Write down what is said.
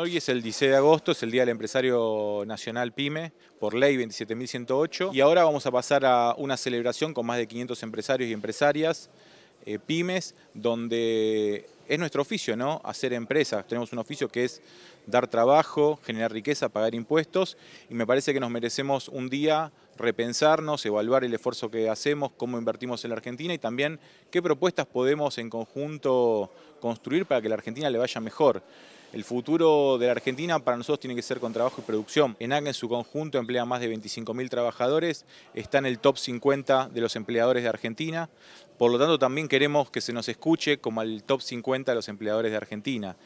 Hoy es el 16 de agosto, es el Día del Empresario Nacional PYME, por ley 27.108, y ahora vamos a pasar a una celebración con más de 500 empresarios y empresarias, eh, pymes, donde es nuestro oficio, ¿no? Hacer empresas. Tenemos un oficio que es dar trabajo, generar riqueza, pagar impuestos, y me parece que nos merecemos un día repensarnos, evaluar el esfuerzo que hacemos, cómo invertimos en la Argentina y también qué propuestas podemos en conjunto construir para que la Argentina le vaya mejor. El futuro de la Argentina para nosotros tiene que ser con trabajo y producción. ENAC en su conjunto emplea más de 25.000 trabajadores, está en el top 50 de los empleadores de Argentina, por lo tanto también queremos que se nos escuche como el top 50 de los empleadores de Argentina.